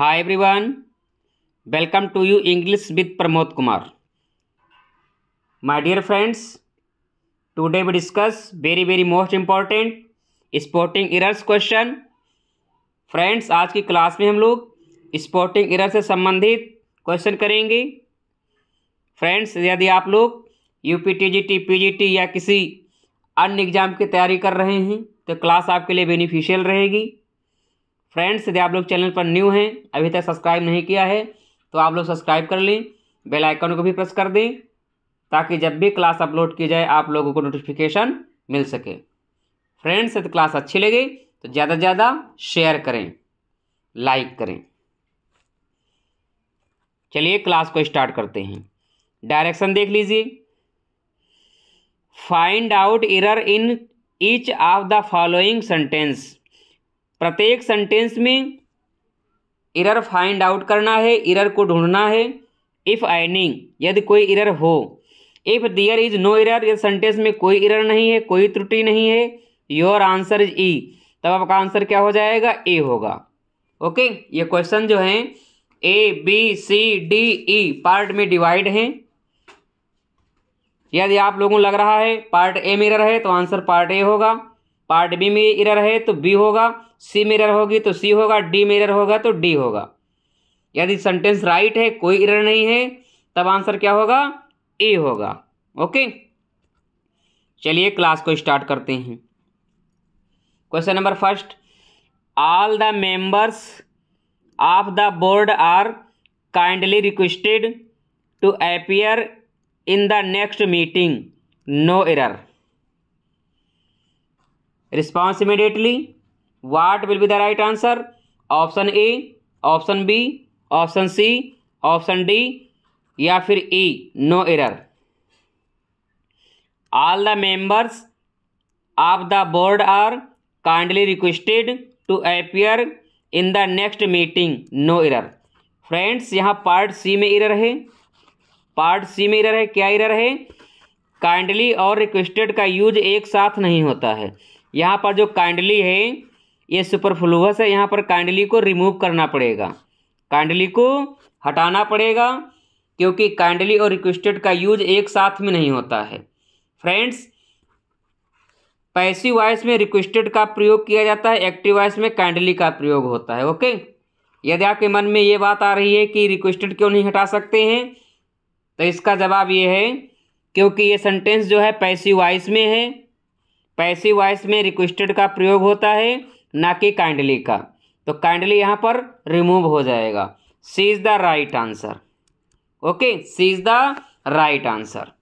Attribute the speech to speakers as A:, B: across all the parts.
A: Hi everyone welcome to you English with Pramod Kumar my dear friends today we discuss very very most important spotting errors question friends आज की class में हम लोग sporting error से संबंधित question करेंगे friends यदि आप लोग U P T G T P G T या किसी अन्य एग्ज़ाम की तैयारी कर रहे हैं तो क्लास आपके लिए बेनिफिशियल रहेगी फ्रेंड्स यदि आप लोग चैनल पर न्यू हैं अभी तक सब्सक्राइब नहीं किया है तो आप लोग सब्सक्राइब कर लें बेल आइकन को भी प्रेस कर दें ताकि जब भी क्लास अपलोड की जाए आप लोगों को नोटिफिकेशन मिल सके फ्रेंड्स यदि क्लास अच्छी लगे तो ज़्यादा से ज़्यादा शेयर करें लाइक करें चलिए क्लास को स्टार्ट करते हैं डायरेक्शन देख लीजिए find out error in each of the following sentence प्रत्येक सेंटेंस में इरर फाइंड आउट करना है इरर को ढूंढना है इफ़ आइनिंग यदि कोई इरर हो if there is no error यदि सेंटेंस में कोई इरर नहीं है कोई त्रुटि नहीं है योर आंसर इज ई तब आपका आंसर क्या हो जाएगा ए होगा ओके ये क्वेश्चन जो है A B C D E part में डिवाइड हैं यदि आप लोगों को लग रहा है पार्ट ए में इरर है तो आंसर पार्ट ए होगा पार्ट बी में इरर है तो बी होगा सी मिरर होगी तो सी होगा डी मिरर होगा तो डी होगा यदि सेंटेंस राइट है कोई इरर नहीं है तब आंसर क्या होगा ए होगा ओके चलिए क्लास को स्टार्ट करते हैं question number first all the members of the board are kindly requested to appear in the next meeting no error response immediately what will be the right answer option A option B option C option D या फिर E no error all the members of the board are kindly requested to appear in the next meeting no error friends यहाँ part C में error है part C में error है क्या error है kindly और रिक्वेस्टेड का यूज एक साथ नहीं होता है यहाँ पर जो काइंडली है ये सुपरफ्लूवस है यहाँ पर काइंडली को रिमूव करना पड़ेगा काइंडली को हटाना पड़ेगा क्योंकि काइंडली और रिक्वेस्टेड का यूज एक साथ में नहीं होता है फ्रेंड्स पैसिव वॉइस में रिक्वेस्टेड का प्रयोग किया जाता है एक्टिव वॉइस में काइंडली का प्रयोग होता है ओके यदि आपके मन में ये बात आ रही है कि रिक्वेस्टेड क्यों नहीं हटा सकते हैं तो इसका जवाब ये है क्योंकि ये सेंटेंस जो है पैसिव वॉइस में है पैसिव वॉइस में रिक्वेस्टेड का प्रयोग होता है ना कि काइंडली का तो काइंडली यहाँ पर रिमूव हो जाएगा C is the right answer okay C is the right answer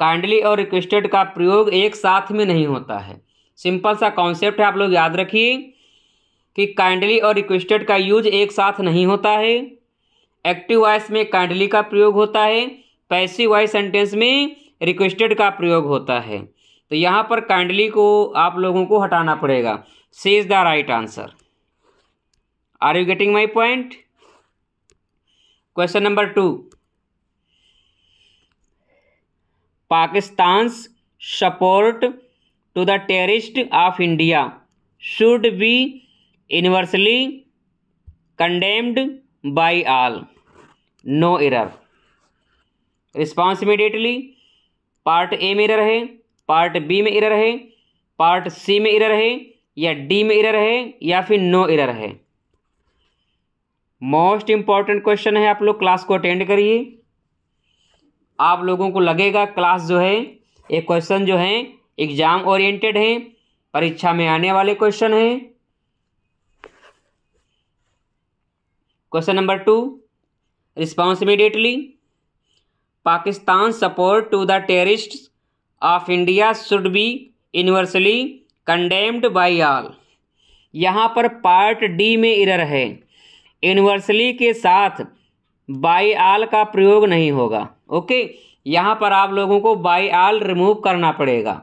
A: kindly और रिक्वेस्टेड का प्रयोग एक साथ में नहीं होता है सिंपल सा कॉन्सेप्ट है आप लोग याद रखिए कि काइंडली और रिक्वेस्टेड का यूज एक साथ नहीं होता है एक्टिव वॉइस में काइंडली का प्रयोग होता है पैसिव वॉइस सेंटेंस में रिक्वेस्टेड का प्रयोग होता है तो यहाँ पर काइंडली को आप लोगों को हटाना पड़ेगा C is the right answer are you getting my point question number two Pakistan support to the terrorist of India should be universally condemned by all no error response immediately part A मेरर है part B में error है part C में error है या D में error है या फिर नो इरर है मोस्ट इम्पॉर्टेंट क्वेश्चन है आप लोग क्लास को अटेंड करिए आप लोगों को लगेगा क्लास जो है ये क्वेश्चन जो है एग्जाम ओरिएंटेड है परीक्षा में आने वाले क्वेश्चन हैं question number two response immediately Pakistan support to the terrorist of India should be universally condemned by all यहाँ पर पार्ट डी में इरर है यूनिवर्सली के साथ बाई आल का प्रयोग नहीं होगा ओके यहाँ पर आप लोगों को बाई आल रिमूव करना पड़ेगा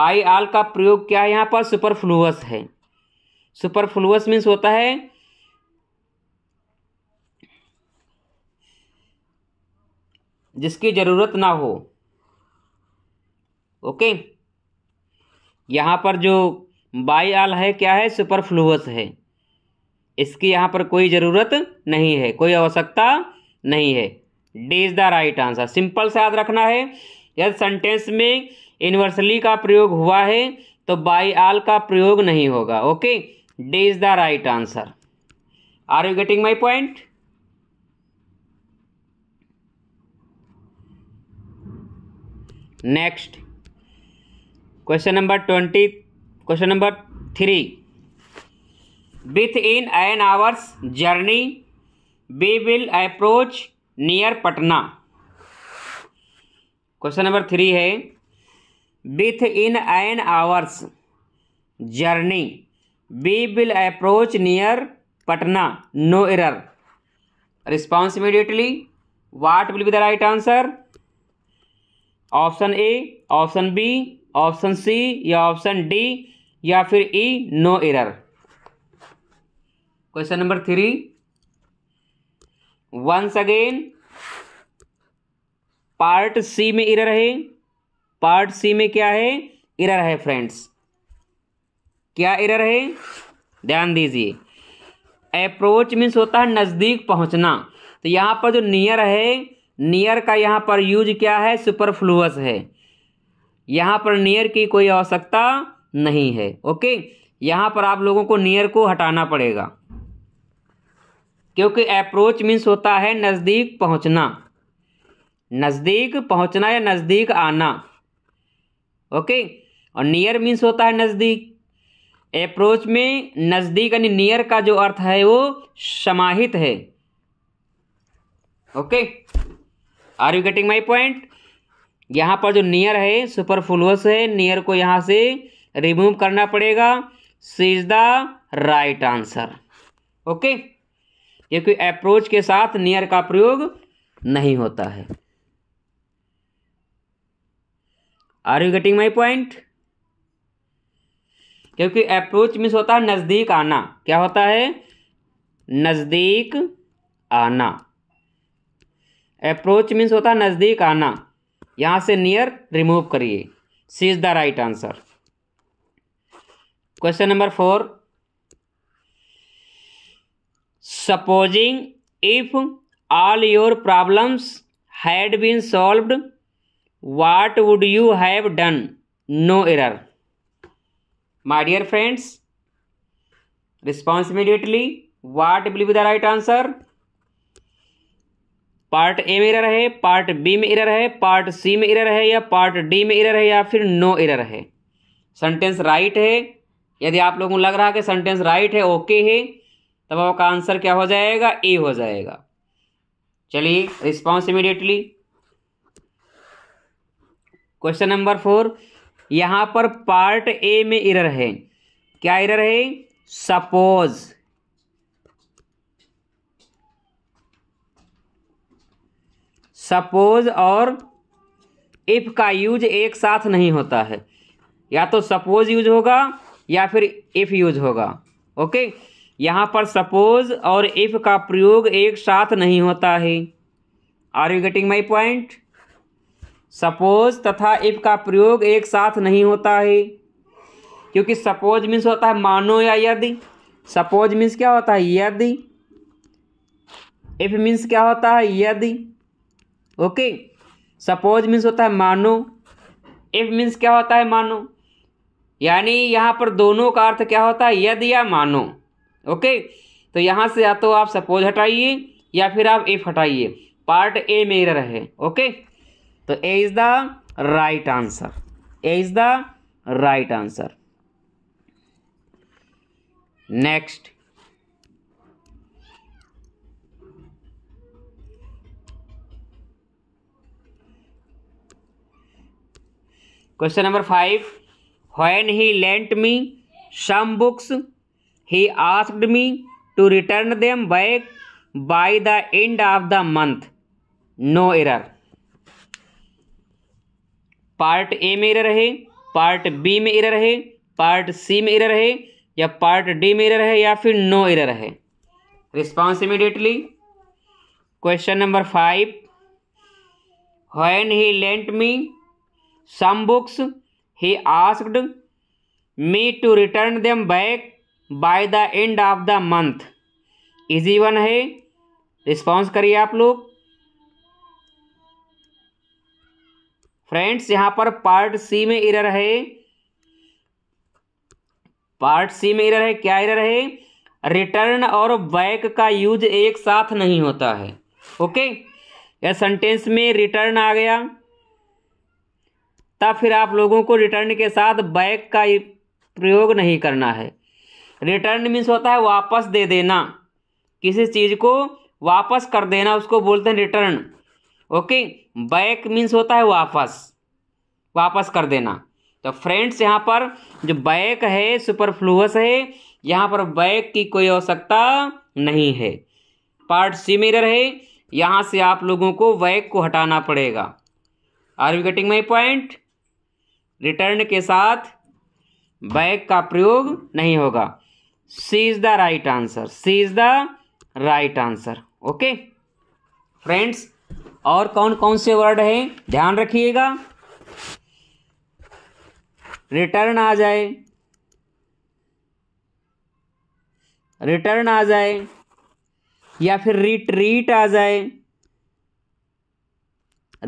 A: बाई आल का प्रयोग क्या है यहाँ पर सुपरफ्लूअस है सुपरफ्लूअस मीन्स होता है जिसकी ज़रूरत ना हो ओके यहाँ पर जो बाई आल है क्या है सुपरफ्लूअस है इसकी यहाँ पर कोई ज़रूरत नहीं है कोई आवश्यकता नहीं है D is the right answer simple से याद रखना है यदि सेंटेंस में इनवर्सली का प्रयोग हुआ है तो बाई आल का प्रयोग नहीं होगा okay D is the right answer are you getting my point next question number twenty question number three within an hour's journey we will approach near Patna question number three है within an hour's journey we will approach near Patna no error response immediately what will be the right answer option A option B option C या option D या फिर E no error question number three once again part C में error है part C में क्या है error है friends क्या इरर है ध्यान दीजिए अप्रोच मीन्स होता है नज़दीक पहुंचना तो यहाँ पर जो नियर है नियर का यहाँ पर यूज क्या है सुपरफ्लूअस है यहाँ पर नियर की कोई आवश्यकता नहीं है ओके यहाँ पर आप लोगों को नियर को हटाना पड़ेगा क्योंकि अप्रोच मीन्स होता है नज़दीक पहुँचना नज़दीक पहुँचना या नज़दीक आना ओके और नियर मीन्स होता है नज़दीक अप्रोच में नज़दीक यानी नियर का जो अर्थ है वो समाहित है okay are you getting my point यहाँ पर जो नियर है सुपरफ्लुअस है नियर को यहाँ से रिमूव करना पड़ेगा C is the right answer okay क्योंकि अप्रोच के साथ नियर का प्रयोग नहीं होता है are you getting my point क्योंकि अप्रोच मिस होता है नज़दीक आना क्या होता है नज़दीक आना अप्रोच मीन्स होता है नज़दीक आना यहाँ से नियर रिमूव करिए C is the right answer question number four supposing if all your problems had been solved what would you have done no error my dear friends response immediately what will be the right answer part A में error है part B में error है part C में error है या part D में error है या फिर नो इरर है सेंटेंस राइट है यदि आप लोगों को लग रहा है कि सेंटेंस राइट है ओके है तब आपका आंसर क्या हो जाएगा ए हो जाएगा चलिए response immediately question number four यहाँ पर पार्ट ए में इरर है क्या इरर है सपोज़ सपोज और इफ़ का यूज एक साथ नहीं होता है या तो सपोज यूज होगा या फिर इफ़ यूज होगा ओके यहाँ पर सपोज और इफ़ का प्रयोग एक साथ नहीं होता है are you getting my point suppose तथा इफ़ का प्रयोग एक साथ नहीं होता है क्योंकि सपोज मीन्स होता है मानो या यदि सपोज मीन्स क्या होता है यदि इफ़ मीन्स क्या होता है यदि ओके सपोज मीन्स होता है मानो इफ मीन्स क्या होता है मानो यानी यहाँ पर दोनों का अर्थ क्या होता है यदि या मानो ओके तो यहाँ से या तो आप सपोज हटाइए या फिर आप इफ हटाइए पार्ट ए मेरा रहे ओके तो A is the right answer A is the right answer next question number five when he lent me some books he asked me to return them back by the end of the month no error part A में error है part B में error है part C में error है या part D में error है या फिर नो एरर है response immediately question number five when he lent me some books he asked me to return them back by the end of the month easy one है response करिए आप लोग friends यहाँ पर पार्ट सी में error है part C में error है क्या इरर है रिटर्न और बैक का यूज एक साथ नहीं होता है ओके या सेंटेंस में रिटर्न आ गया तब फिर आप लोगों को रिटर्न के साथ बैक का प्रयोग नहीं करना है रिटर्न मीन्स होता है वापस दे देना किसी चीज़ को वापस कर देना उसको बोलते हैं रिटर्न ओके बैक मीन्स होता है वापस वापस कर देना तो फ्रेंड्स यहाँ पर जो बैक है सुपरफ्लूस है यहाँ पर बैक की कोई आवश्यकता नहीं है पार्ट सी में रहे यहाँ से आप लोगों को बैक को हटाना पड़ेगा are you getting my point return के साथ बैक का प्रयोग नहीं होगा C is the right answer C is the right answer okay friends और कौन कौन से वर्ड हैं ध्यान रखिएगा रिटर्न आ जाए रिटर्न आ जाए या फिर रिट्रीट आ जाए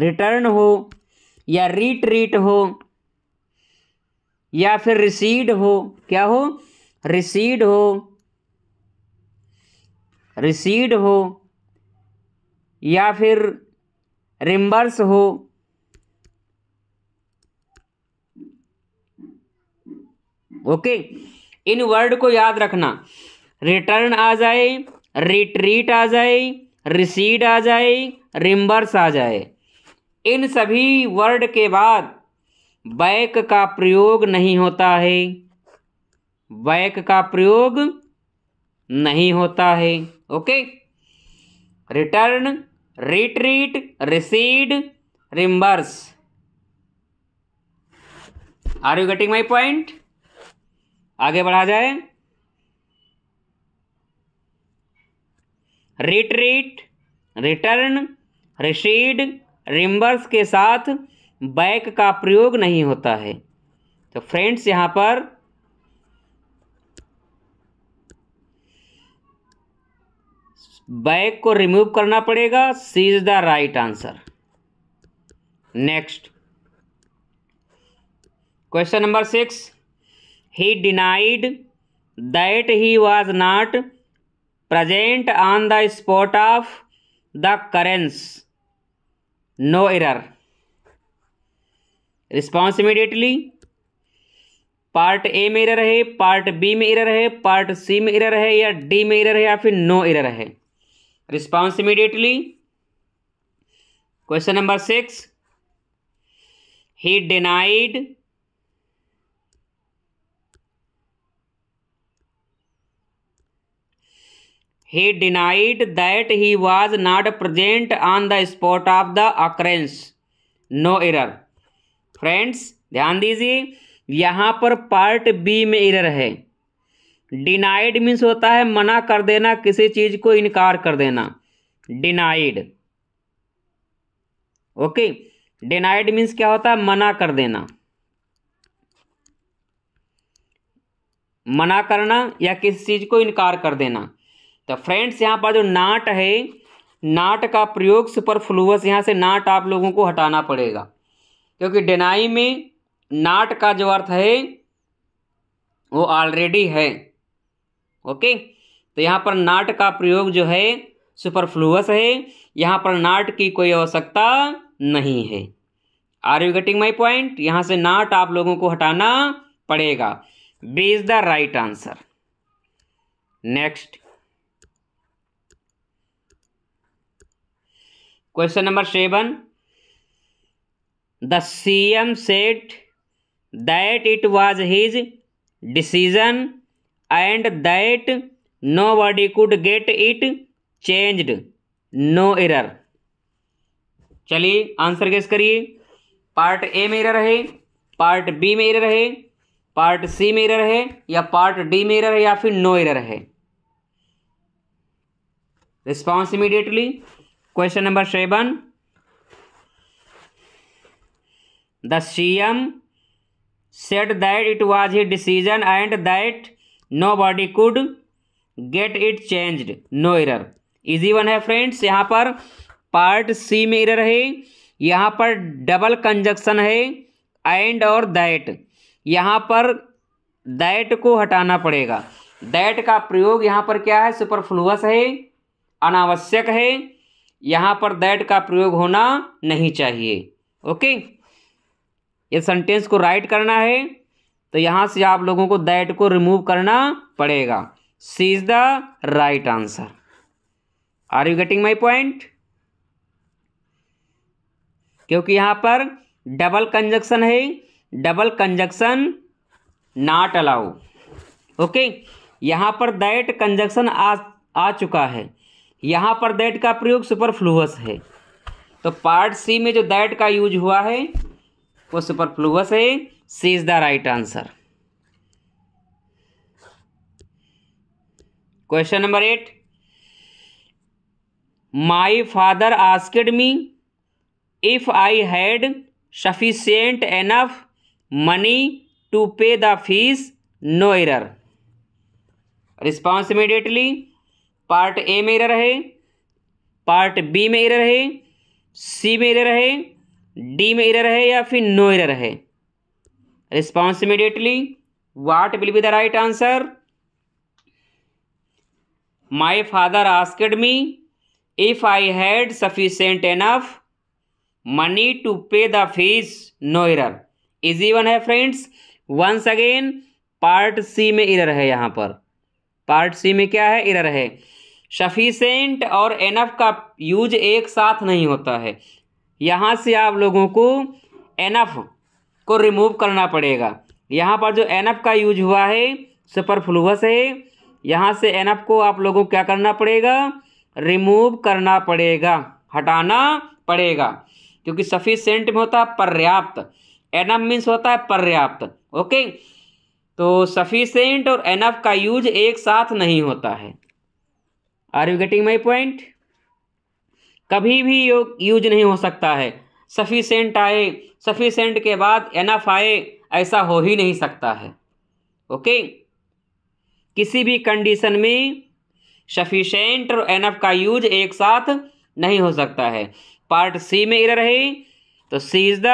A: रिटर्न हो या रिट्रीट हो या फिर रिसीड हो क्या हो रिसीड हो रिसीड हो या फिर रिम्बर्स हो ओके इन वर्ड को याद रखना रिटर्न आ जाए रिट्रीट आ जाए रिसीड आ जाए रिम्बर्स आ जाए इन सभी वर्ड के बाद बैक का प्रयोग नहीं होता है बैक का प्रयोग नहीं होता है okay return retreat recede reimburse are you getting my point आगे बढ़ा जाए रिट्रीट रिटर्न रिसीड रिम्बर्स के साथ बैक का प्रयोग नहीं होता है तो फ्रेंड्स यहाँ पर बैक को रिमूव करना पड़ेगा C is the right answer next question number six he denied that he was not present on the spot of the occurrence no error response immediately part A में error है part B में error है part C में error है या D में error है या फिर नो इरर है response immediately question number six he denied he denied that he was not present on the spot of the occurrence no error friends ध्यान दीजिए यहाँ पर पार्ट बी में इरर है डिनाइड मीन्स होता है मना कर देना किसी चीज़ को इनकार कर देना डिनाइड ओके डिनाइड मीन्स क्या होता है मना कर देना मना करना या किसी चीज़ को इनकार कर देना तो फ्रेंड्स यहाँ पर जो नाट है नाट का प्रयोग सुपरफ्लूअस यहाँ से नाट आप लोगों को हटाना पड़ेगा क्योंकि डेनाई में नाट का जो अर्थ है वो ऑलरेडी है ओके तो यहाँ पर नाट का प्रयोग जो है सुपरफ्लूअस है यहाँ पर नाट की कोई आवश्यकता नहीं है are you getting my point यहाँ से नाट आप लोगों को हटाना पड़ेगा B is the right answer next question number seven the C M said that it was his decision and that nobody could get it changed no error चलिए answer guess करिए part A में error है part B में error है part C में error है या part D में एरर है या फिर नो एरर है response immediately question number seven the C M said that it was he decision and that nobody could get it changed no error easy one है friends यहाँ पर part C में error है यहाँ पर double conjunction है and और that यहाँ पर दैट को हटाना पड़ेगा दैट का प्रयोग यहाँ पर क्या है सुपरफ्लूअस है अनावश्यक है यहाँ पर दैट का प्रयोग होना नहीं चाहिए ओके okay? ये सेंटेंस को राइट करना है तो यहाँ से आप लोगों को दैट को रिमूव करना पड़ेगा C is the right answer are you getting my point क्योंकि यहाँ पर डबल कंजक्शन है double conjunction not allow okay यहाँ पर दैट कंजक्शन आ आ चुका है यहाँ पर दैट का प्रयोग सुपरफ्लूअस है तो पार्ट सी में जो दैट का यूज हुआ है वो सुपरफ्लूअस है C is the right answer question number eight my father asked me if I had sufficient enough money to pay the fees no error response immediately part A में error है part B में error है सी में error है D में error है या फिर नो इरर है response immediately what will be the right answer my father asked me if I had sufficient enough money to pay the fees no error easy one है friends once again part C में error है यहां पर part C में क्या है error है sufficient और एनफ का यूज एक साथ नहीं होता है यहाँ से आप लोगों को एफ को रिमूव करना पड़ेगा यहाँ पर जो एफ का यूज हुआ है सुपरफ्लूहस है यहाँ से एफ को आप लोगों को क्या करना पड़ेगा रिमूव करना पड़ेगा हटाना पड़ेगा क्योंकि सफिशेंट में होता है पर्याप्त एफ मीन्स होता है पर्याप्त ओके तो सफिशेंट और एफ़ का यूज एक साथ नहीं होता है are you getting my point कभी भी योग यूज नहीं हो सकता है सफिशेंट आए सफिशेंट के बाद एनफ आए ऐसा हो ही नहीं सकता है ओके किसी भी कंडीशन में सफिशेंट और एनफ का यूज एक साथ नहीं हो सकता है पार्ट सी में इधर है तो C is the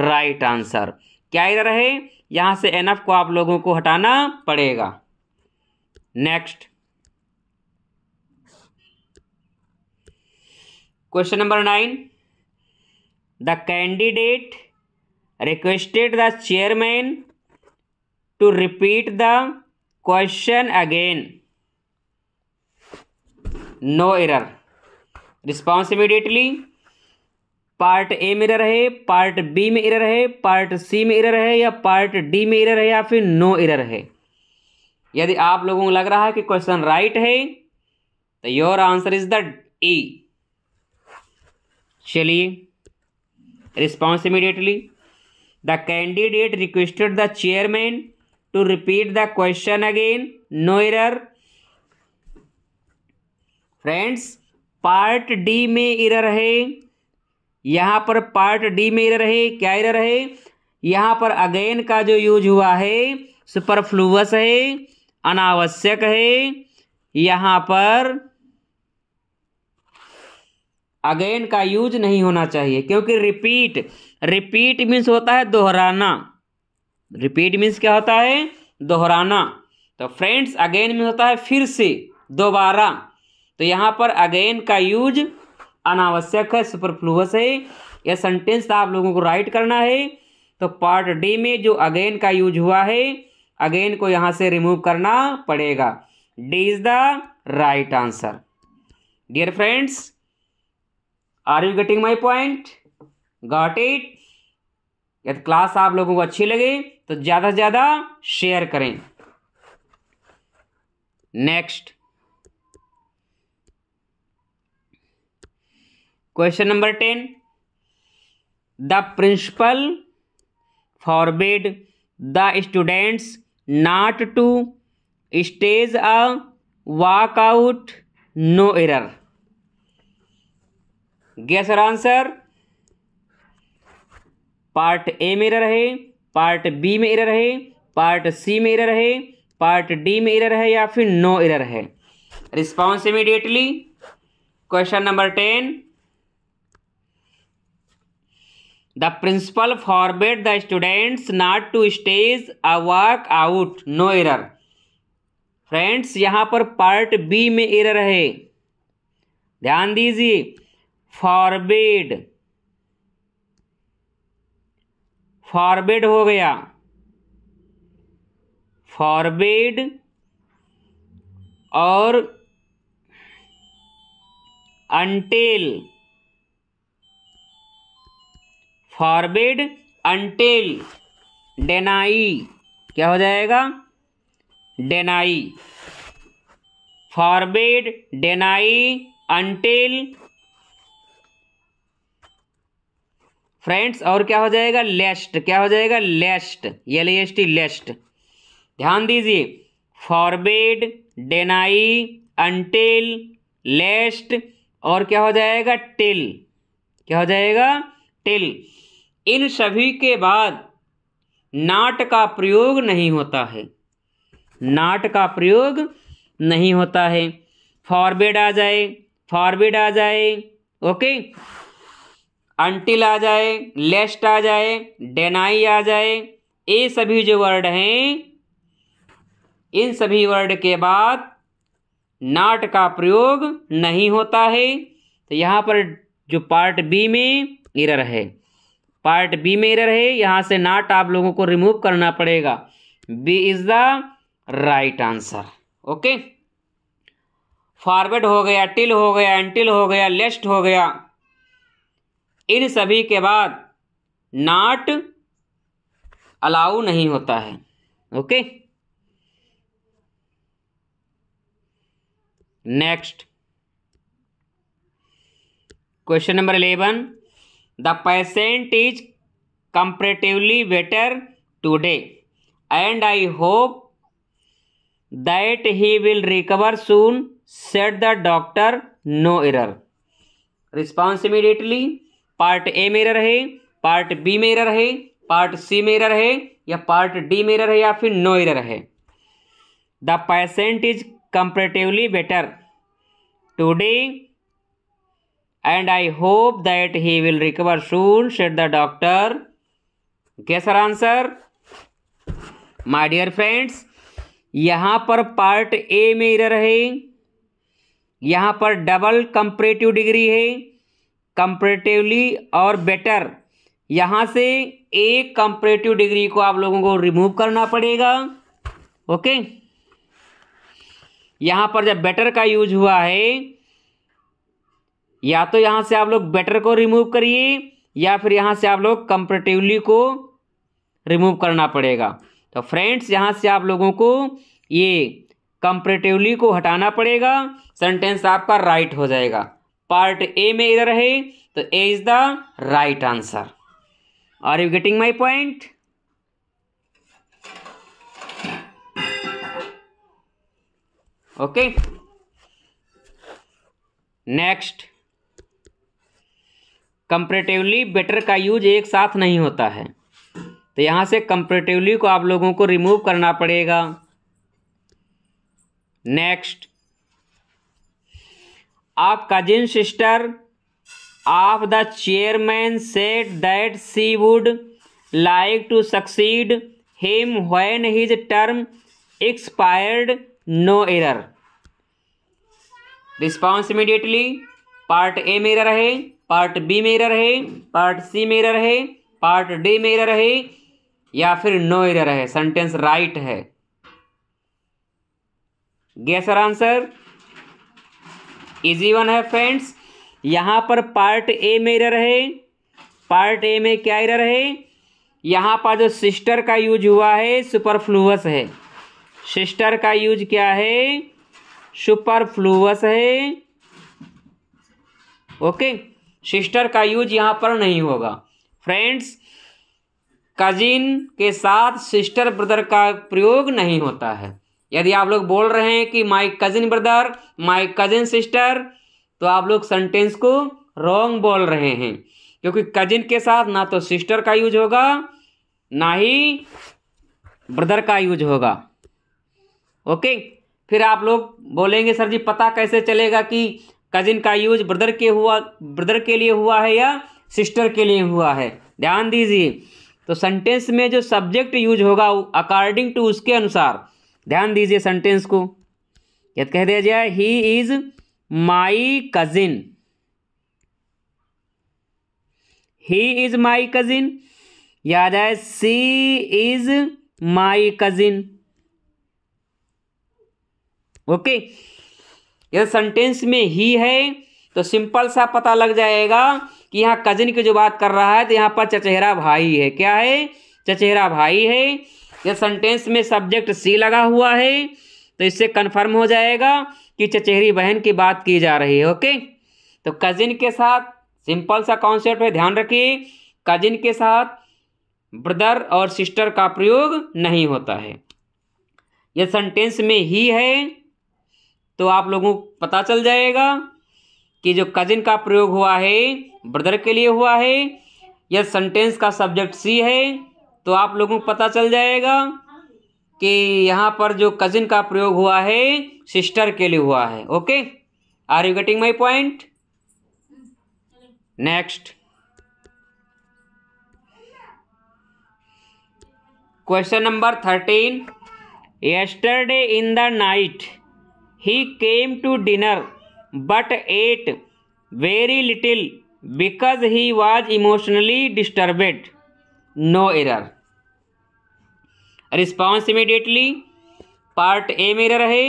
A: right answer क्या इधर है यहाँ से एनफ को आप लोगों को हटाना पड़ेगा next question number nine the candidate requested the chairman to repeat the question again no error response immediately part A में इरर है पार्ट बी में इरर है पार्ट सी में इरर है या पार्ट डी में इरर है या फिर नो इरर है यदि आप लोगों को लग रहा है कि क्वेश्चन राइट है तो your answer is the E चलिए response immediately the candidate requested the chairman to repeat the question again no error friends part D में इरर है यहाँ पर पार्ट डी में इरर है क्या इरर है यहाँ पर अगेन का जो यूज हुआ है सुपरफ्लूवस है अनावश्यक है यहाँ पर अगेन का यूज नहीं होना चाहिए क्योंकि रिपीट रिपीट मीन्स होता है दोहराना रिपीट मीन्स क्या होता है दोहराना तो फ्रेंड्स अगेन मीन्स होता है फिर से दोबारा तो यहाँ पर अगेन का यूज अनावश्यक है सुपरफ्लूस है यह सेंटेंस आप लोगों को राइट करना है तो पार्ट डी में जो अगेन का यूज हुआ है अगेन को यहाँ से रिमूव करना पड़ेगा D is the right answer dear friends are you getting my point got it यदि क्लास आप लोगों को अच्छी लगे तो ज़्यादा से ज़्यादा शेयर करें next question number ten the principal forbid the students not to stage a walkout no error guess answer part A में इरर है पार्ट बी में एरर है पार्ट सी में इरर है पार्ट डी में एरर है या फिर नो एरर है response immediately question number ten the principal forbade the students not to stage a walkout no error friends यहाँ पर पार्ट बी में इरर है ध्यान दीजिए फॉरबेड फॉरबेड हो गया फॉरबेड और अंटेल फॉरबेड अंटेल डेनाई क्या हो जाएगा deny forbade deny until friends और क्या हो जाएगा लेस्ट क्या हो जाएगा lest L S T lest ध्यान दीजिए फॉरबेड डेनाई अंटेल लेस्ट और क्या हो जाएगा टिल क्या हो जाएगा टिल इन सभी के बाद नाट का प्रयोग नहीं होता है नाट का प्रयोग नहीं होता है फॉरबेड आ जाए फॉरबेड आ जाए ओके अंटिल आ जाए लेस्ट आ जाए डेनाई आ जाए ये सभी जो वर्ड हैं इन सभी वर्ड के बाद नाट का प्रयोग नहीं होता है तो यहाँ पर जो पार्ट बी में इरर है पार्ट बी में इरर है यहाँ से नाट आप लोगों को रिमूव करना पड़ेगा B is the right answer okay forward हो गया टिल हो गया एंटिल हो गया लेस्ट हो गया इन सभी के बाद नाट अलाउ नहीं होता है okay next question number eleven the patient is comparatively better today and I hope that he will recover soon said the doctor no error response immediately part A मेरा रहे पार्ट बी मेरा रहे part C मेरा रहे या part D मेरा रहे या फिर नो एरर रहे the patient is comparatively better today and I hope that he will recover soon said the doctor कैसर आंसर माय डियर फ्रेंड्स यहाँ पर पार्ट ए में रहे है यहाँ पर डबल कंपरेटिव डिग्री है कंपरेटिवली और बेटर यहाँ से एक कंपरेटिव डिग्री को आप लोगों को रिमूव करना पड़ेगा ओके यहाँ पर जब बेटर का यूज हुआ है या तो यहाँ से आप लोग बेटर को रिमूव करिए या फिर यहाँ से आप लोग कंपरेटिवली को रिमूव करना पड़ेगा तो फ्रेंड्स यहाँ से आप लोगों को ये कंपरेटिवली को हटाना पड़ेगा सेंटेंस आपका राइट हो जाएगा पार्ट ए में इधर है तो A is the right answer are you getting my point okay next comparatively better का यूज एक साथ नहीं होता है तो यहां से कंपरेटिवली को आप लोगों को रिमूव करना पड़ेगा next a cousin sister of the chairman said that she would like to succeed him when his term expired no error response immediately part A मेरा रहे पार्ट बी मेरा रहे पार्ट सी मेरा रहे पार्ट डी मेरा रहे या फिर नो एरर है सेंटेंस राइट है गेसर आंसर इजी वन है फ्रेंड्स यहाँ पर पार्ट ए में एरर है पार्ट ए में क्या एरर है यहाँ पर जो सिस्टर का यूज हुआ है सुपरफ्लूअस है सिस्टर का यूज क्या है सुपरफ्लूअस है ओके सिस्टर का यूज यहाँ पर नहीं होगा फ्रेंड्स कजिन के साथ सिस्टर ब्रदर का प्रयोग नहीं होता है यदि आप लोग बोल रहे हैं कि my cousin brother my cousin sister तो आप लोग सेंटेंस को रॉन्ग बोल रहे हैं क्योंकि कजिन के साथ ना तो सिस्टर का यूज होगा ना ही ब्रदर का यूज होगा ओके फिर आप लोग बोलेंगे सर जी पता कैसे चलेगा कि कजिन का यूज ब्रदर के हुआ ब्रदर के लिए हुआ है या सिस्टर के लिए हुआ है ध्यान दीजिए तो सेंटेंस में जो सब्जेक्ट यूज होगा अकॉर्डिंग टू उसके अनुसार ध्यान दीजिए सेंटेंस को यद कह दिया जाए he is my cousin he is my cousin या आ जाए she is my cousin okay यह सेंटेंस में ही है तो सिंपल सा पता लग जाएगा कि यहां कज़िन की जो बात कर रहा है तो यहां पर चचेरा भाई है क्या है चचेरा भाई है या सेंटेंस में सब्जेक्ट सी लगा हुआ है तो इससे कन्फर्म हो जाएगा कि चचेहरी बहन की बात की जा रही है ओके तो कजिन के साथ सिंपल सा कॉन्सेप्ट है ध्यान रखिए कजिन के साथ ब्रदर और सिस्टर का प्रयोग नहीं होता है यह सेंटेंस में ही है तो आप लोगों को पता चल जाएगा कि जो कजिन का प्रयोग हुआ है ब्रदर के लिए हुआ है यह सेंटेंस का सब्जेक्ट सी है तो आप लोगों को पता चल जाएगा कि यहाँ पर जो कजिन का प्रयोग हुआ है सिस्टर के लिए हुआ है okay are you getting my point next question number thirteen yesterday in the night he came to dinner but ate very little because he was emotionally disturbed no error response immediately part A में रहे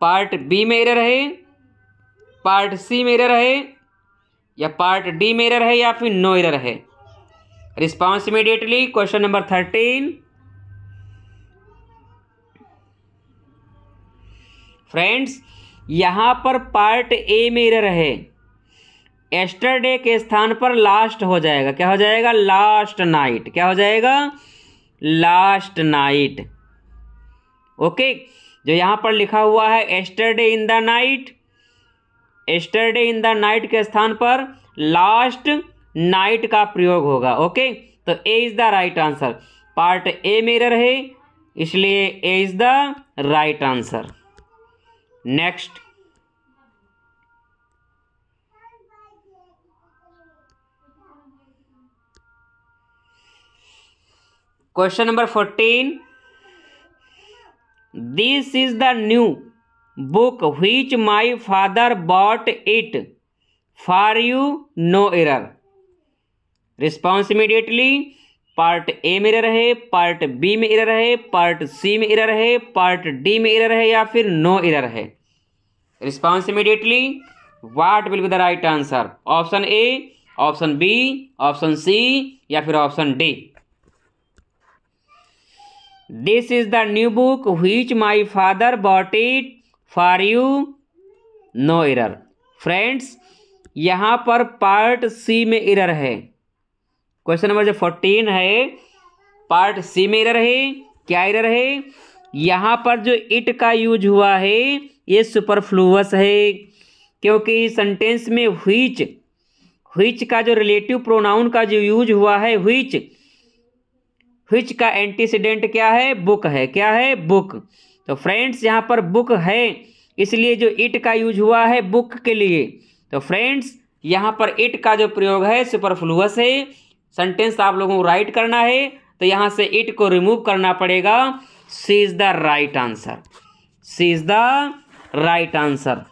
A: part B में रहे part C में रहे या part D में रहे या फिर नो एरर रहे response immediately question number thirteen friends यहाँ पर पार्ट ए में रहे एस्टरडे के स्थान पर लास्ट हो जाएगा क्या हो जाएगा लास्ट नाइट क्या हो जाएगा लास्ट नाइट ओके जो यहाँ पर लिखा हुआ है yesterday in the night yesterday in the night के स्थान पर लास्ट नाइट का प्रयोग होगा ओके तो A is the right answer part A मेरा रहे इसलिए A is the right answer next question number fourteen this is the new book which my father bought it for you no error response immediately part A में error है part B में error है part C में error है part D में error है या फिर नो एरर है response immediately what will be the right answer option A option B option C या फिर option D this is the new book which my father bought it for you no error friends यहाँ पर part C में error है question number जो fourteen है part C में error है क्या इरर है यहाँ पर जो इट का यूज हुआ है ये सुपरफ्लूवस है क्योंकि सेंटेंस में हुईच हुईच का जो रिलेटिव प्रोनाउन का जो यूज हुआ है हुईच हिच का एंटीसीडेंट क्या है बुक है क्या है बुक तो फ्रेंड्स यहाँ पर बुक है इसलिए जो इट का यूज हुआ है बुक के लिए तो फ्रेंड्स यहाँ पर इट का जो प्रयोग है सुपरफ्लूअस है सेंटेंस आप लोगों को राइट करना है तो यहाँ से इट को रिमूव करना पड़ेगा C is the right answer C is the right answer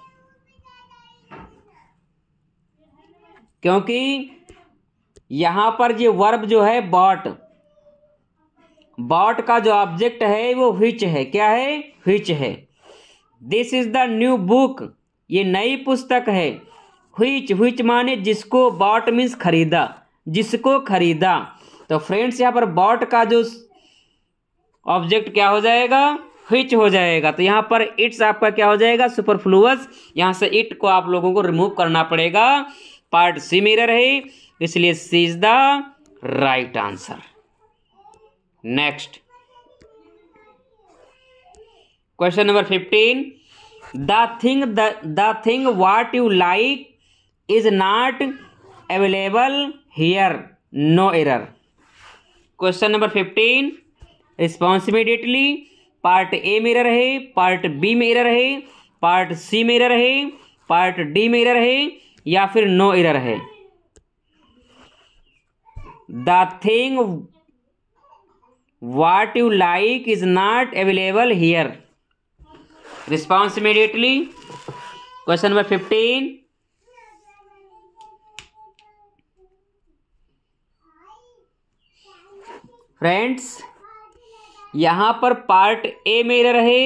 A: क्योंकि यहाँ पर ये वर्ब जो है बॉट बॉट का जो ऑब्जेक्ट है वो व्हिच है क्या है व्हिच है this is the new book ये नई पुस्तक है व्हिच व्हिच माने जिसको बॉट मीन्स खरीदा जिसको खरीदा तो फ्रेंड्स यहाँ पर बॉट का जो ऑब्जेक्ट क्या हो जाएगा व्हिच हो जाएगा तो यहाँ पर इट्स आपका क्या हो जाएगा सुपरफ्लूअस यहाँ से इट को आप लोगों को रिमूव करना पड़ेगा पार्ट सी मेरा रहे इसलिए C is the right answer next question number fifteen the thing the thing what you like is not available here no error question number fifteen response immediately part A में error है part B में error है part C में error है part D में error है या फिर नो एरर है the thing what you like is not available here response immediately question number fifteen friends यहां पर पार्ट ए में रहे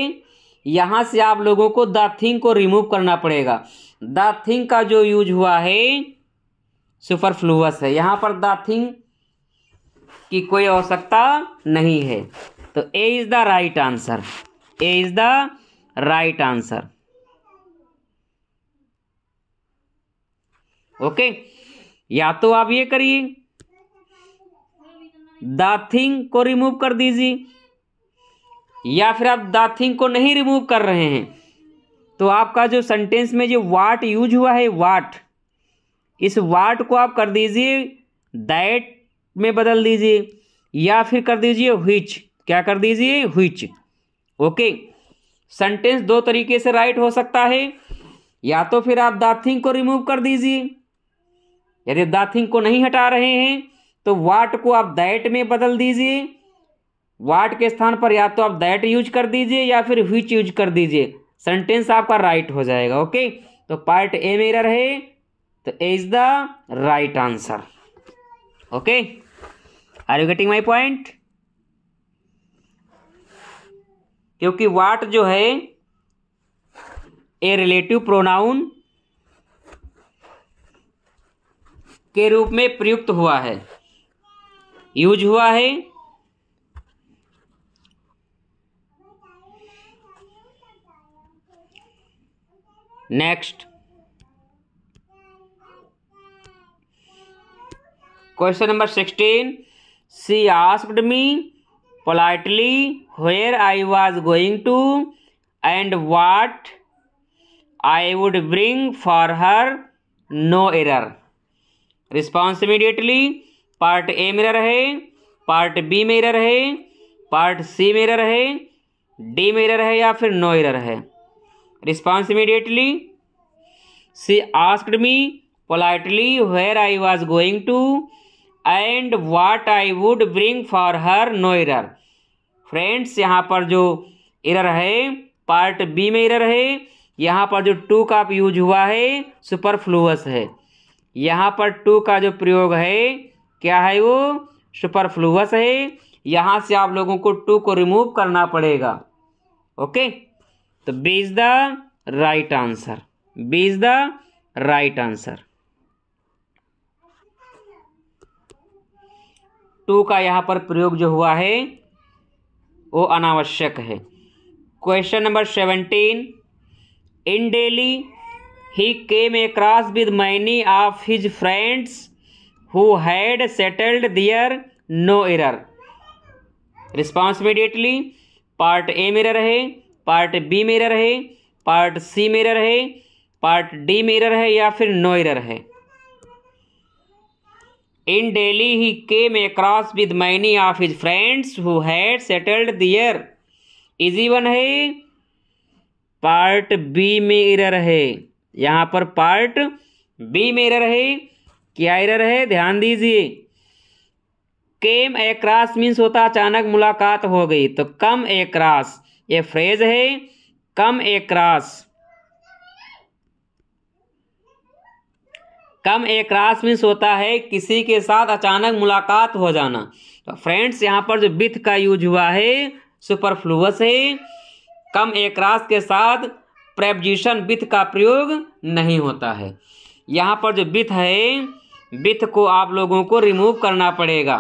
A: यहां से आप लोगों को द थिंग को रिमूव करना पड़ेगा द थिंग का जो यूज हुआ है सुपरफ्लूअस है यहां पर द थिंग की कोई आवश्यकता नहीं है तो A is the right answer A is the right answer okay या तो आप ये करिए द थिंग को रिमूव कर दीजिए या फिर आप द थिंग को नहीं रिमूव कर रहे हैं तो आपका जो सेंटेंस में जो वाट यूज हुआ है वाट इस वाट को आप कर दीजिए दैट में बदल दीजिए या फिर कर दीजिए हुइच क्या कर दीजिए हुइच ओके सेंटेंस दो तरीके से राइट हो सकता है या तो फिर आप दाथिंग को रिमूव कर दीजिए यदि दाथिंग को नहीं हटा रहे हैं तो वाट को आप दैट में बदल दीजिए वाट के स्थान पर या तो आप दैट यूज कर दीजिए या फिर हुइच यूज कर दीजिए सेंटेंस आपका राइट हो जाएगा ओके तो पार्ट ए मेरा रहे तो A is the right answer okay are you getting my point क्योंकि वाट जो है ए रिलेटिव प्रोनाउन के रूप में प्रयुक्त हुआ है यूज हुआ है next question number sixteen she asked me politely where I was going to and what I would bring for her no error response immediately part A मेरा रहे पार्ट बी मेरा है पार्ट सी मेरा है D मेरा है या फिर नो एरर है response immediately she asked me politely where I was going to and what I would bring for her no error friends यहाँ पर जो इरर है पार्ट बी में इरर है यहाँ पर जो टू का यूज हुआ है सुपरफ्लूअस है यहाँ पर टू का जो प्रयोग है क्या है वो सुपरफ्लूअस है यहाँ से आप लोगों को टू को रिमूव करना पड़ेगा ओके तो B is the right answer B is the right answer to का यहाँ पर प्रयोग जो हुआ है वो अनावश्यक है question number seventeen in Delhi he came across with many of his friends who had settled there no error response immediately part A में है पार्ट बी में है पार्ट सी में है पार्ट डी में एरर है या फिर नो एरर है in Delhi he came across with many of his friends who had settled there easy one है पार्ट बी में इरर है यहाँ पर पार्ट बी में इरर है क्या इरर है ध्यान दीजिए केम एक्रॉस मीन्स होता अचानक मुलाकात हो गई तो कम एक्रॉस ये फ्रेज है कम एक्रॉस कम एकरास मीन्स होता है किसी के साथ अचानक मुलाकात हो जाना तो फ्रेंड्स यहाँ पर जो बिथ का यूज हुआ है सुपरफ्लूअस है कम एकरास के साथ प्रेपजिशन बिथ का प्रयोग नहीं होता है यहाँ पर जो बिथ है बिथ को आप लोगों को रिमूव करना पड़ेगा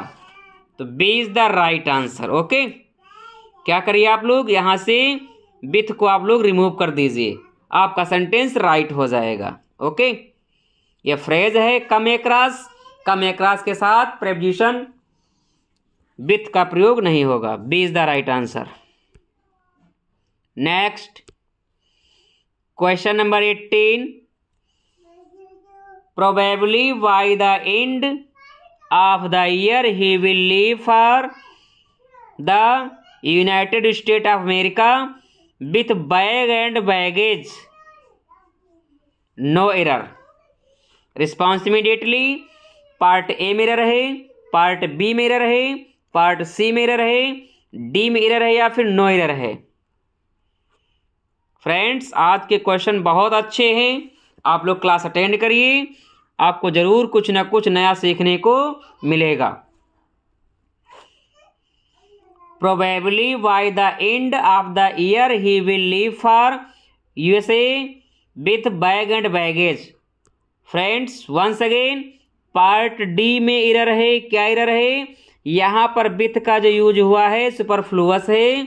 A: तो B is the right answer okay क्या करिए आप लोग यहाँ से बिथ को आप लोग रिमूव कर दीजिए आपका सेंटेंस राइट हो जाएगा ओके ये फ्रेज है कम एकरास कम एक के साथ प्रेपजिशन विथ का प्रयोग नहीं होगा B is the right answer next question number eighteen probably by the end of the year he will leave for the United State of America with bag and baggage no error response immediately part A मेरा रहे part B मेरा रहे part C मेरा रहे D में रहे या फिर नो एरर है फ्रेंड्स आज के क्वेश्चन बहुत अच्छे हैं आप लोग क्लास अटेंड करिए आपको ज़रूर कुछ ना कुछ नया सीखने को मिलेगा probably by the end of the year he will leave for USA with bag and baggage friends once again part D में इरर है क्या इरर है यहाँ पर बिथ का जो यूज हुआ है सुपरफ्लूअस है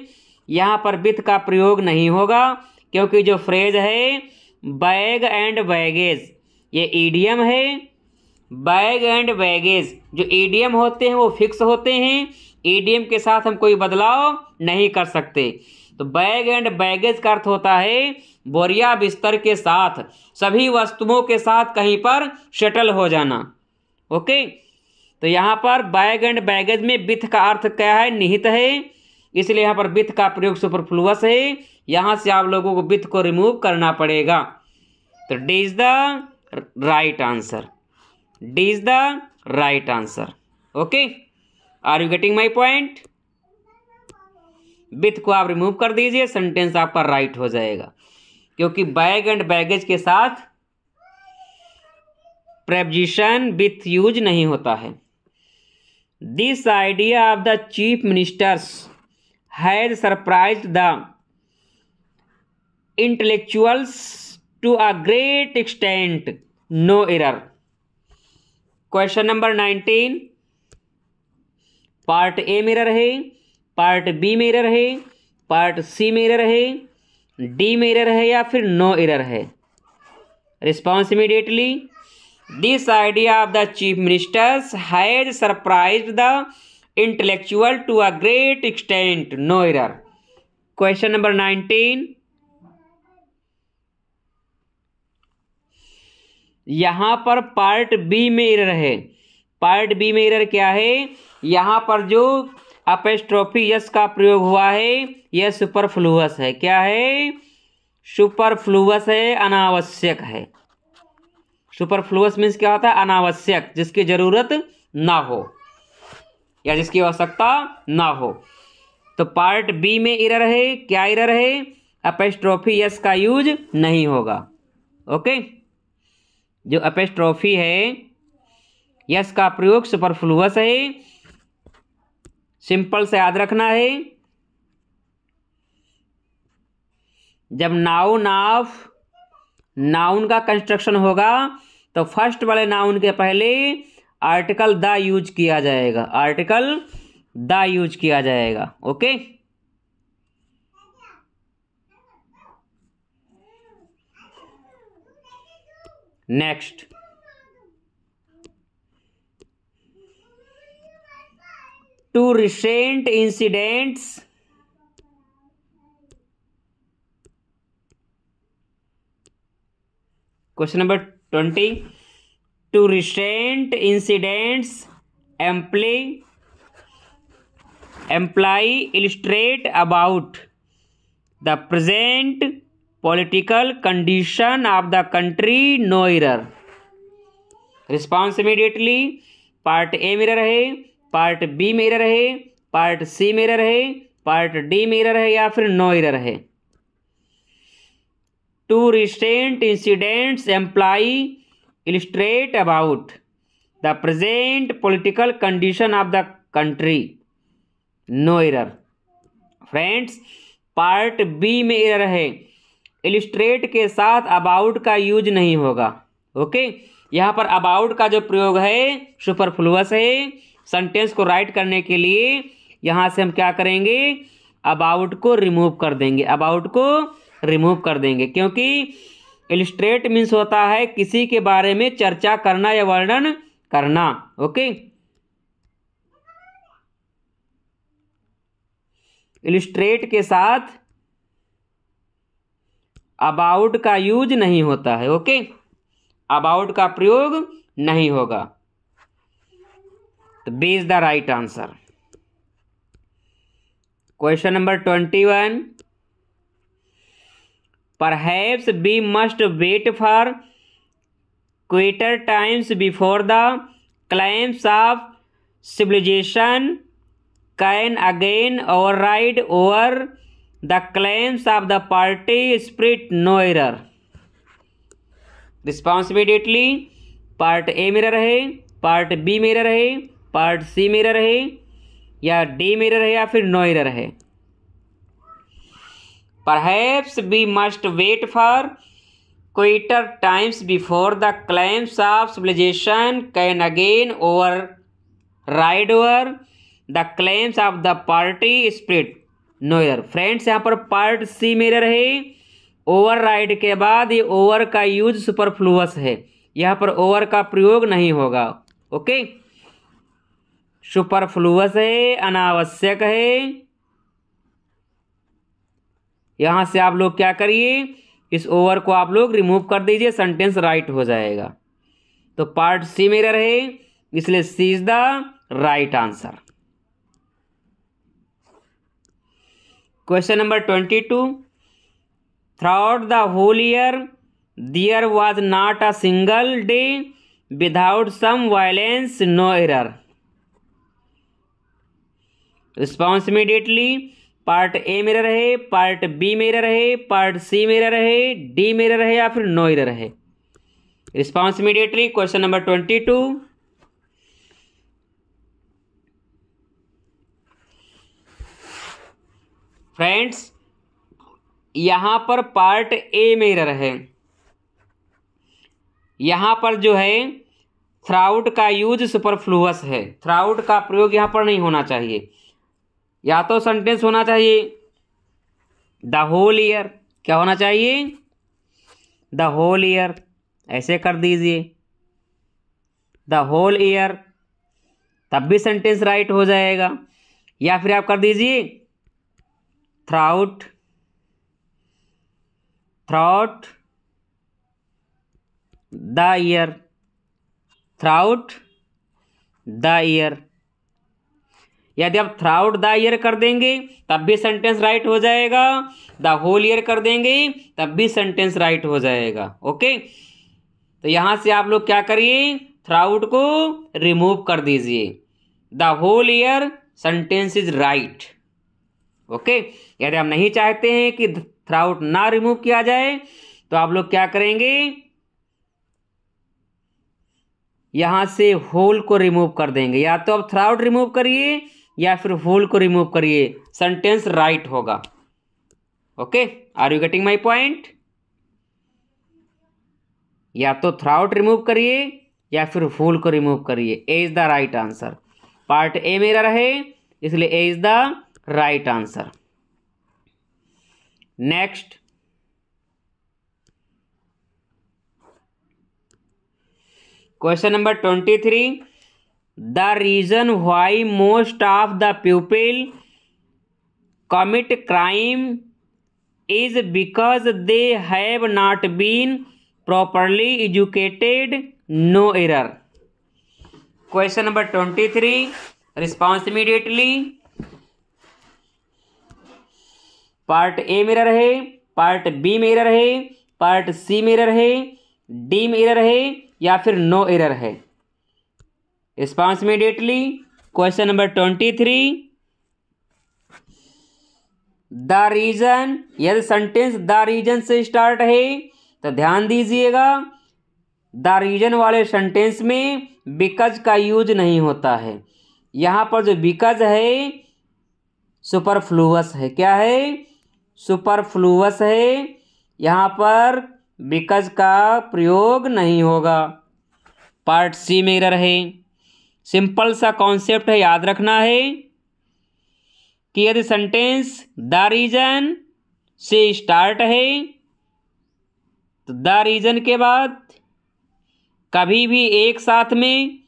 A: यहाँ पर बिथ का प्रयोग नहीं होगा क्योंकि जो फ्रेज है बैग एंड बैगेज ये ईडियम है बैग एंड बैगेज जो ईडीएम होते हैं वो फिक्स होते हैं ईडीएम के साथ हम कोई बदलाव नहीं कर सकते तो बैग एंड बैगेज का अर्थ होता है बोरिया बिस्तर के साथ सभी वस्तुओं के साथ कहीं पर शटल हो जाना ओके तो यहाँ पर बैग एंड बैगेज में बिथ का अर्थ क्या है निहित है इसलिए यहाँ पर बिथ का प्रयोग सुपरफ्लूअस है यहाँ से आप लोगों को बिथ को रिमूव करना पड़ेगा तो D is the right answer D is the right answer okay are you getting my point with को आप रिमूव कर दीजिए सेंटेंस आपका राइट हो जाएगा क्योंकि बैग एंड बैगेज के साथ प्रेपजिशन विथ यूज नहीं होता है this idea of the chief ministers has surprise the intellectuals to a great extent no error question number nineteen part A मेरा है पार्ट बी में एरर है पार्ट सी में एरर है डी में एरर है या फिर नो एरर है response immediately this idea of the chief ministers has surprise the intellectual to a great extent no error question number nineteen यहाँ पर पार्ट बी में एरर है पार्ट बी में एरर क्या है यहाँ पर जो अपेस्ट्रोफी यस का प्रयोग हुआ है यह सुपरफ्लूअस है क्या है सुपरफ्लूअस है अनावश्यक है सुपरफ्लूअस मीन्स क्या होता है अनावश्यक जिसकी ज़रूरत ना हो या जिसकी आवश्यकता ना हो तो पार्ट बी में इरर है क्या इरर है अपेस्ट्रॉफी यस का यूज नहीं होगा ओके जो अपेस्ट्रॉफी है यस का प्रयोग सुपरफ्लूअस है सिंपल से याद रखना है जब नाउन ऑफ नाउन का कंस्ट्रक्शन होगा तो फर्स्ट वाले नाउन के पहले आर्टिकल द यूज किया जाएगा आर्टिकल द यूज किया जाएगा okay next to recent incidents question number 20 to recent incidents employ imply illustrate about the present political condition of the country no error response immediately part A में रहे part B मेरा रहे part C मेरर रहे part D मेरर रहे या फिर नो एरर रहे to recent incidents employ illustrate about the present political condition of the country no error friends part B में इरर है इलिस्ट्रेट के साथ अबाउट का यूज नहीं होगा ओके यहाँ पर अबाउट का जो प्रयोग है सुपरफ्लूस है सेंटेंस को राइट करने के लिए यहाँ से हम क्या करेंगे अबाउट को रिमूव कर देंगे अबाउट को रिमूव कर देंगे क्योंकि इलिस्ट्रेट मीन्स होता है किसी के बारे में चर्चा करना या वर्णन करना ओके इलिस्ट्रेट के साथ अबाउट का यूज नहीं होता है ओके अबाउट का प्रयोग नहीं होगा तो B is the right answer question number twenty one perhaps we must wait for quieter times before the claims of civilization can again override over the claims of the party spirit no error response immediately part A मेरा रहे part B मेरा रहे part C में error है या D में error है या फिर नो एरर है perhaps we must wait for quieter times before the claims of civilization can again override over the claims of the party spirit no error friends यहाँ पर part C में error है over ride के बाद ये over का use superfluous है यहाँ पर ओवर का प्रयोग नहीं होगा ओके okay? सुपरफ्लूअस है अनावश्यक है यहाँ से आप लोग क्या करिए इस ओवर को आप लोग रिमूव कर दीजिए सेंटेंस राइट हो जाएगा तो पार्ट सी मेरा रहे इसलिए C is the right answer question number twenty two throughout the whole year there was not a single day without some violence no error response immediately part A मेरा रहे part B मेरा रहे part C मेरा रहे D मेरा रहे या फिर नो मेरा रहे response immediately question number twenty two friends यहां पर पार्ट ए मेरा रहे यहां पर जो है थ्राउट का यूज सुपरफ्लूअस है थ्राउट का प्रयोग यहां पर नहीं होना चाहिए या तो सेंटेंस होना चाहिए द होल ईयर क्या होना चाहिए द होल ईयर ऐसे कर दीजिए द होल ईयर तब भी सेंटेंस राइट हो जाएगा या फिर आप कर दीजिए throughout throughout the year throughout the year यदि आप थ्राउट द ईयर कर देंगे तब भी सेंटेंस राइट हो जाएगा द होल ईयर कर देंगे तब भी सेंटेंस राइट हो जाएगा ओके तो यहाँ से आप लोग क्या करिए थ्राउट को रिमूव कर दीजिए the whole year sentence is right okay यदि आप नहीं चाहते हैं कि थ्राउट ना रिमूव किया जाए तो आप लोग क्या करेंगे यहाँ से होल को रिमूव कर देंगे या तो आप थ्राउट रिमूव करिए या फिर होल को रिमूव करिए सेंटेंस राइट होगा okay are you getting my point या तो थ्राउट रिमूव करिए या फिर होल को रिमूव करिए A is the right answer part A मेरा रहे इसलिए A is the right answer next question number twenty three the reason why most of the people commit crime is because they have not been properly educated no error question number twenty three response immediately part A मेरा है part B error है part C मेरा है D error है या फिर no error है response immediately question number twenty three the reason यदि सेंटेंस द रीजन से स्टार्ट है तो ध्यान दीजिएगा द रीजन वाले सेंटेंस में बिकज का यूज नहीं होता है यहाँ पर जो बिकज है सुपरफ्लूअस है क्या है सुपरफ्लूअस है यहाँ पर बिकज का प्रयोग नहीं होगा पार्ट सी में रहे सिंपल सा कॉन्सेप्ट है याद रखना है कि यदि सेंटेंस द रीजन से स्टार्ट है तो द रीजन के बाद कभी भी एक साथ में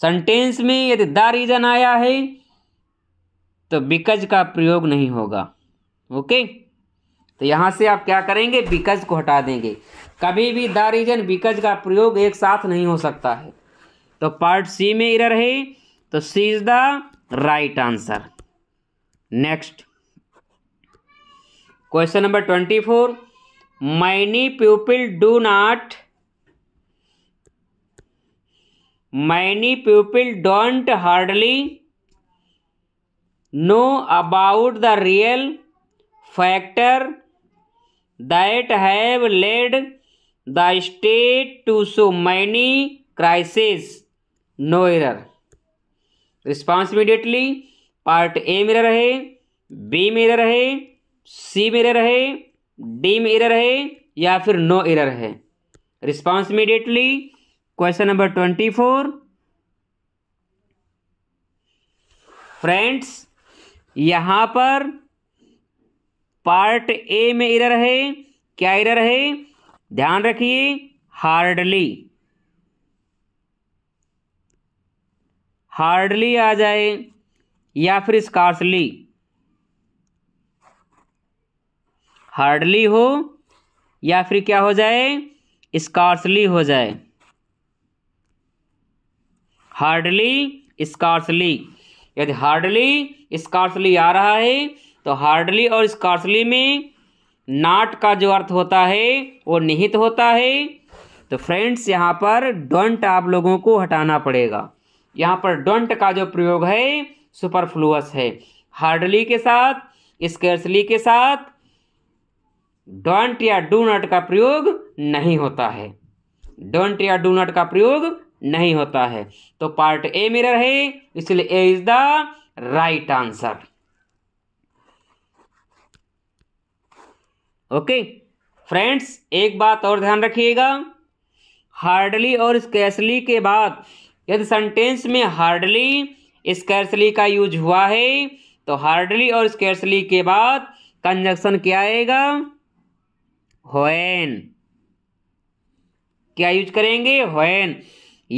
A: सेंटेंस में यदि द रीजन आया है तो बिकज का प्रयोग नहीं होगा ओके तो यहां से आप क्या करेंगे बिकज को हटा देंगे कभी भी द रीजन बिकज का प्रयोग एक साथ नहीं हो सकता है तो पार्ट सी में इरर है तो C is the right answer next question number twenty four many people do not many people don't hardly know about the real factor that have led the state to so many crisis no error response immediately part A में रहे B में रहे सी में रहे D में error है या फिर नो एरर है response immediately question number twenty four friends यहाँ पर पार्ट ए में एरर है क्या एरर है ध्यान रखिए हार्डली हार्डली आ जाए या फिर स्कार्सली हार्डली हो या फिर क्या हो जाए स्कार्सली हो जाए हार्डली स्कार्सली यदि हार्डली स्कार्सली आ रहा है तो हार्डली और स्कार्सली में नाट का जो अर्थ होता है वो निहित होता है तो फ्रेंड्स यहाँ पर डोंट आप लोगों को हटाना पड़ेगा यहाँ पर डोंट का जो प्रयोग है सुपरफ्लूअस है हार्डली के साथ स्केर्सली के साथ डोंट या डू नॉट का प्रयोग नहीं होता है डोंट या डू नॉट का प्रयोग नहीं होता है तो पार्ट ए मेरा है इसलिए A is the right answer okay friends एक बात और ध्यान रखिएगा हार्डली और स्केसली के बाद यदि सेंटेंस में हार्डली स्कैर्सली का यूज हुआ है तो हार्डली और स्कैर्सली के बाद कंजक्शन क्या आएगा होन क्या यूज करेंगे होन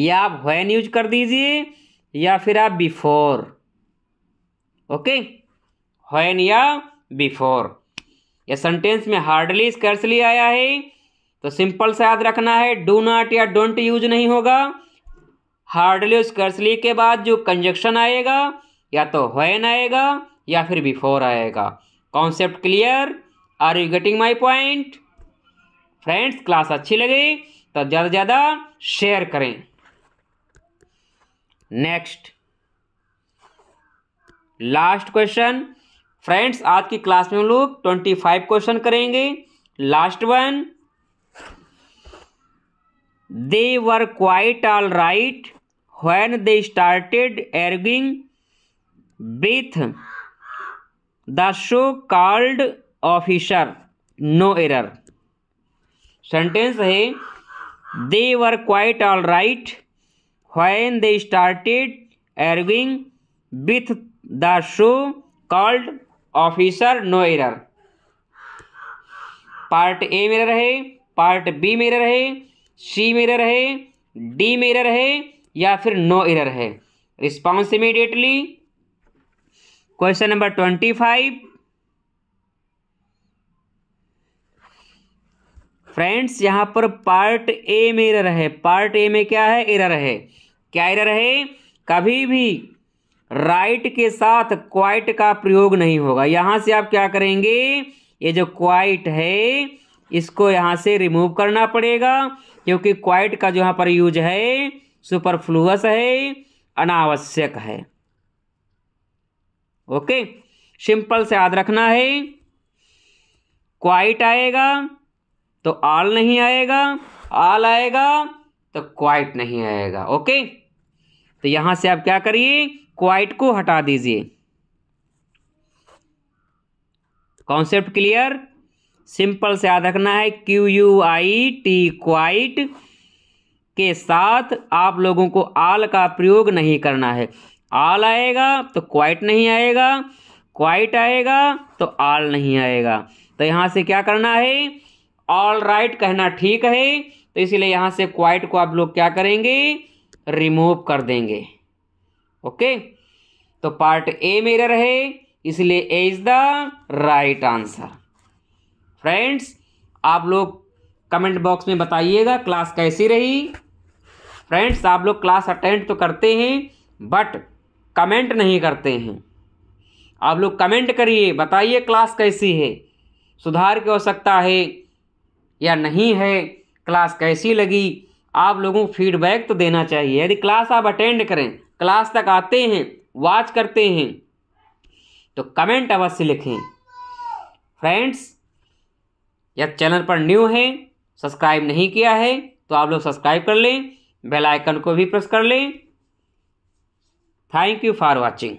A: या आप होन यूज कर दीजिए या फिर आप बिफोर ओके होन या बिफोर या सेंटेंस में हार्डली स्कैर्सली आया है तो सिंपल से याद रखना है डू नॉट या डोंट यूज नहीं होगा हार्डली उस स्कर्सली के बाद जो कंजक्शन आएगा या तो वैन आएगा या फिर बिफोर आएगा concept clear are you getting my point friends class अच्छी लगी तो ज़्यादा से ज़्यादा शेयर करें नेक्स्ट लास्ट क्वेश्चन फ्रेंड्स आज की क्लास में हम लोग ट्वेंटी फाइव क्वेश्चन करेंगे last one they were quite all right when they started arguing with the so called officer no error sentence है they were quite all right when they started arguing with the so called officer no error part A में रहे part B में रहे सी में रहे D में रहे या फिर नो एरर है response immediately question number twenty five friends यहाँ पर पार्ट ए में एरर है पार्ट ए में क्या है एरर है क्या एरर है कभी भी राइट के साथ क्वाइट का प्रयोग नहीं होगा यहाँ से आप क्या करेंगे ये जो क्वाइट है इसको यहाँ से रिमूव करना पड़ेगा क्योंकि क्वाइट का जो यहाँ पर यूज है सुपरफ्लूअस है अनावश्यक है ओके सिंपल से याद रखना है क्वाइट आएगा तो आल नहीं आएगा आल आएगा तो क्वाइट नहीं आएगा ओके तो यहां से आप क्या करिए क्वाइट को हटा दीजिए कॉन्सेप्ट क्लियर सिंपल से याद रखना है Q U I T quite के साथ आप लोगों को आल का प्रयोग नहीं करना है आल आएगा तो क्वाइट नहीं आएगा क्वाइट आएगा तो आल नहीं आएगा तो यहाँ से क्या करना है ऑल राइट right कहना ठीक है तो इसीलिए यहाँ से क्वाइट को आप लोग क्या करेंगे रिमूव कर देंगे ओके तो पार्ट ए मेरा रहे इसलिए A is the right answer friends आप लोग कमेंट बॉक्स में बताइएगा क्लास कैसी रही फ्रेंड्स आप लोग क्लास अटेंड तो करते हैं बट कमेंट नहीं करते हैं आप लोग कमेंट करिए बताइए क्लास कैसी है सुधार की आवश्यकता है या नहीं है क्लास कैसी लगी आप लोगों को फीडबैक तो देना चाहिए यदि क्लास आप अटेंड करें क्लास तक आते हैं वॉच करते हैं तो कमेंट अवश्य लिखें फ्रेंड्स यदि चैनल पर न्यू हैं सब्सक्राइब नहीं किया है तो आप लोग सब्सक्राइब कर लें बेल आइकन को भी प्रेस कर लें थैंक यू फॉर वॉचिंग